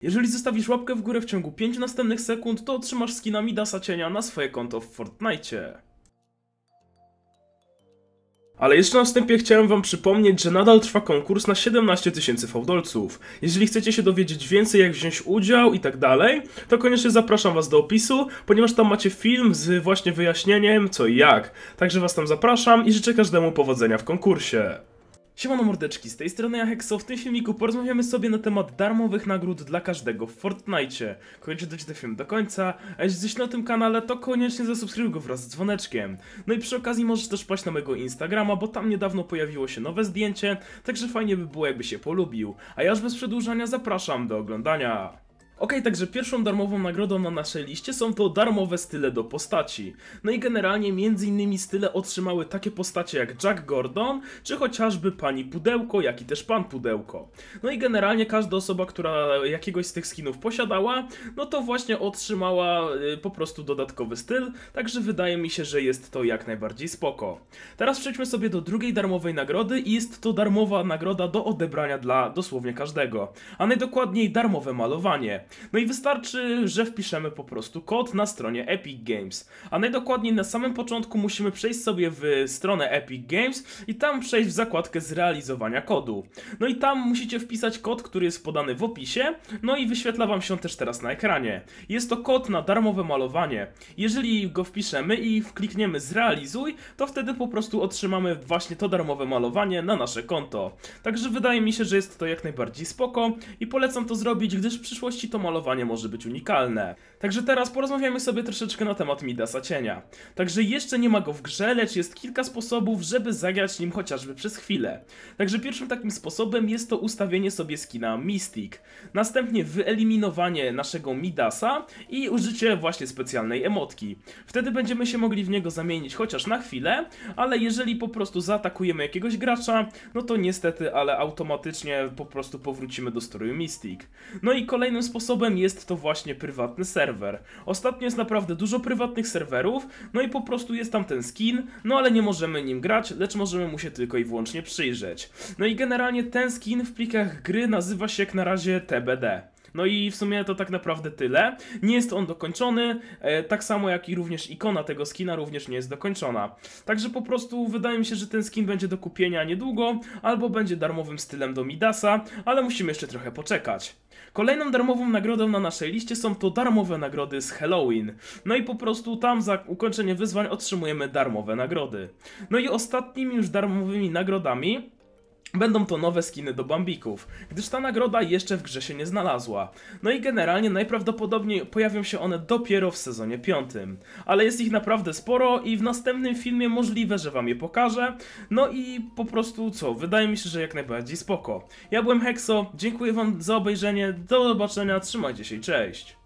Jeżeli zostawisz łapkę w górę w ciągu 5 następnych sekund, to otrzymasz skina Midasa Cienia na swoje konto w Fortnite. Ale jeszcze na wstępie chciałem wam przypomnieć, że nadal trwa konkurs na 17 tysięcy fałdolców. Jeżeli chcecie się dowiedzieć więcej, jak wziąć udział i tak dalej, to koniecznie zapraszam was do opisu, ponieważ tam macie film z właśnie wyjaśnieniem co i jak. Także was tam zapraszam i życzę każdemu powodzenia w konkursie. Siemano mordeczki, z tej strony ja Hexo. W tym filmiku porozmawiamy sobie na temat darmowych nagród dla każdego w Fortnite. Koniecznie dojdzie ten film do końca, a jeśli jesteś na tym kanale, to koniecznie zasubskrybuj go wraz z dzwoneczkiem. No i przy okazji możesz też paść na mojego Instagrama, bo tam niedawno pojawiło się nowe zdjęcie, także fajnie by było jakby się polubił. A ja już bez przedłużania zapraszam do oglądania. Ok, także pierwszą darmową nagrodą na naszej liście są to darmowe style do postaci. No i generalnie między innymi style otrzymały takie postacie jak Jack Gordon, czy chociażby Pani Pudełko, jak i też Pan Pudełko. No i generalnie każda osoba, która jakiegoś z tych skinów posiadała, no to właśnie otrzymała y, po prostu dodatkowy styl, także wydaje mi się, że jest to jak najbardziej spoko. Teraz przejdźmy sobie do drugiej darmowej nagrody i jest to darmowa nagroda do odebrania dla dosłownie każdego, a najdokładniej darmowe malowanie. No i wystarczy, że wpiszemy po prostu kod na stronie Epic Games. A najdokładniej na samym początku musimy przejść sobie w stronę Epic Games i tam przejść w zakładkę zrealizowania kodu. No i tam musicie wpisać kod, który jest podany w opisie, no i wyświetla wam się też teraz na ekranie. Jest to kod na darmowe malowanie. Jeżeli go wpiszemy i klikniemy zrealizuj, to wtedy po prostu otrzymamy właśnie to darmowe malowanie na nasze konto. Także wydaje mi się, że jest to jak najbardziej spoko i polecam to zrobić, gdyż w przyszłości to malowanie może być unikalne. Także teraz porozmawiamy sobie troszeczkę na temat Midasa Cienia. Także jeszcze nie ma go w grze, lecz jest kilka sposobów, żeby zagrać nim chociażby przez chwilę. Także pierwszym takim sposobem jest to ustawienie sobie skina Mystic. Następnie wyeliminowanie naszego Midasa i użycie właśnie specjalnej emotki. Wtedy będziemy się mogli w niego zamienić chociaż na chwilę, ale jeżeli po prostu zaatakujemy jakiegoś gracza, no to niestety, ale automatycznie po prostu powrócimy do stroju Mystic. No i kolejnym sposobem sposobem jest to właśnie prywatny serwer. Ostatnio jest naprawdę dużo prywatnych serwerów, no i po prostu jest tam ten skin, no ale nie możemy nim grać, lecz możemy mu się tylko i wyłącznie przyjrzeć. No i generalnie ten skin w plikach gry nazywa się jak na razie TBD. No i w sumie to tak naprawdę tyle. Nie jest on dokończony, e, tak samo jak i również ikona tego skina również nie jest dokończona. Także po prostu wydaje mi się, że ten skin będzie do kupienia niedługo, albo będzie darmowym stylem do Midasa, ale musimy jeszcze trochę poczekać. Kolejną darmową nagrodą na naszej liście są to darmowe nagrody z Halloween. No i po prostu tam za ukończenie wyzwań otrzymujemy darmowe nagrody. No i ostatnimi już darmowymi nagrodami Będą to nowe skiny do Bambików, gdyż ta nagroda jeszcze w grze się nie znalazła. No i generalnie najprawdopodobniej pojawią się one dopiero w sezonie 5. Ale jest ich naprawdę sporo i w następnym filmie możliwe, że wam je pokażę. No i po prostu co, wydaje mi się, że jak najbardziej spoko. Ja byłem Hexo, dziękuję wam za obejrzenie, do zobaczenia, trzymajcie się i cześć!